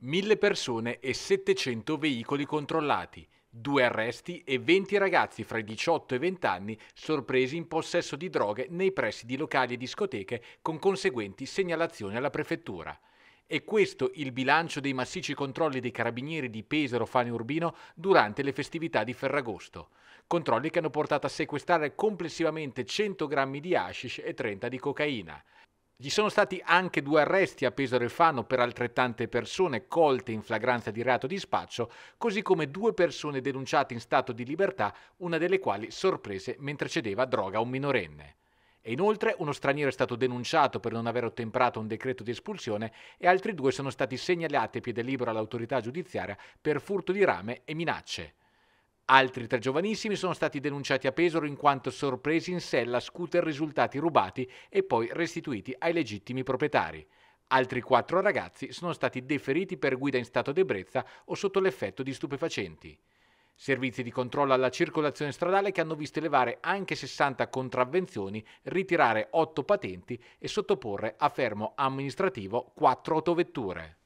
1000 persone e 700 veicoli controllati, due arresti e 20 ragazzi fra i 18 e i 20 anni sorpresi in possesso di droghe nei pressi di locali e discoteche con conseguenti segnalazioni alla prefettura. E questo il bilancio dei massicci controlli dei carabinieri di Pesaro Fane Urbino durante le festività di Ferragosto. Controlli che hanno portato a sequestrare complessivamente 100 grammi di hashish e 30 di cocaina. Ci sono stati anche due arresti a Pesaro e Fano per altrettante persone colte in flagranza di reato di spaccio, così come due persone denunciate in stato di libertà, una delle quali sorprese mentre cedeva droga a un minorenne. E inoltre uno straniero è stato denunciato per non aver ottemperato un decreto di espulsione e altri due sono stati segnalati a piede libero all'autorità giudiziaria per furto di rame e minacce. Altri tre giovanissimi sono stati denunciati a Pesaro in quanto sorpresi in sella scooter risultati rubati e poi restituiti ai legittimi proprietari. Altri quattro ragazzi sono stati deferiti per guida in stato d'ebbrezza o sotto l'effetto di stupefacenti. Servizi di controllo alla circolazione stradale che hanno visto elevare anche 60 contravvenzioni, ritirare 8 patenti e sottoporre a fermo amministrativo 4 autovetture.